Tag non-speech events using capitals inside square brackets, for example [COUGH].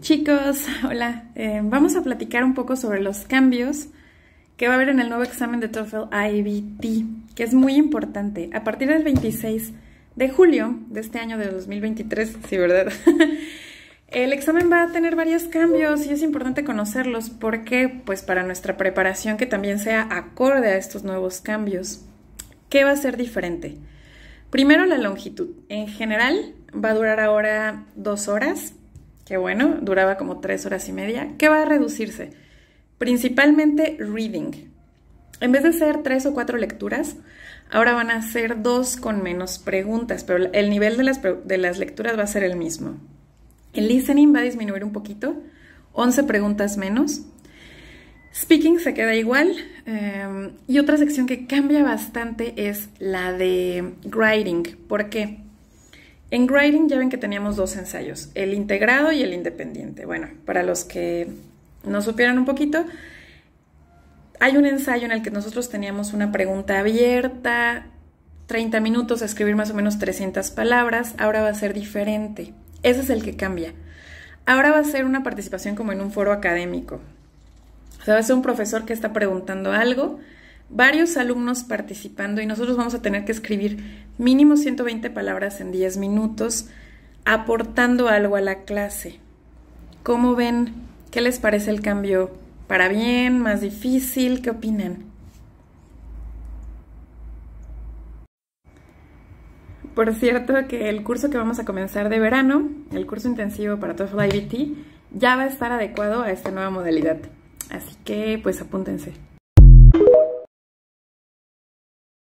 Chicos, hola. Eh, vamos a platicar un poco sobre los cambios que va a haber en el nuevo examen de TOEFL IBT, que es muy importante. A partir del 26 de julio de este año de 2023, sí, ¿verdad? [LAUGHS] el examen va a tener varios cambios y es importante conocerlos. porque Pues para nuestra preparación que también sea acorde a estos nuevos cambios. ¿Qué va a ser diferente? Primero la longitud. En general va a durar ahora dos horas ¡Qué bueno, duraba como tres horas y media, ¿Qué va a reducirse. Principalmente reading. En vez de ser tres o cuatro lecturas, ahora van a ser dos con menos preguntas, pero el nivel de las, de las lecturas va a ser el mismo. El listening va a disminuir un poquito, 11 preguntas menos. Speaking se queda igual. Em, y otra sección que cambia bastante es la de writing. ¿Por qué? En grading ya ven que teníamos dos ensayos, el integrado y el independiente. Bueno, para los que no supieran un poquito, hay un ensayo en el que nosotros teníamos una pregunta abierta, 30 minutos, a escribir más o menos 300 palabras, ahora va a ser diferente. Ese es el que cambia. Ahora va a ser una participación como en un foro académico. O sea, va a ser un profesor que está preguntando algo varios alumnos participando y nosotros vamos a tener que escribir mínimo 120 palabras en 10 minutos aportando algo a la clase. ¿Cómo ven? ¿Qué les parece el cambio? ¿Para bien? ¿Más difícil? ¿Qué opinan? Por cierto que el curso que vamos a comenzar de verano, el curso intensivo para TOEFL IBT, ya va a estar adecuado a esta nueva modalidad. Así que pues apúntense.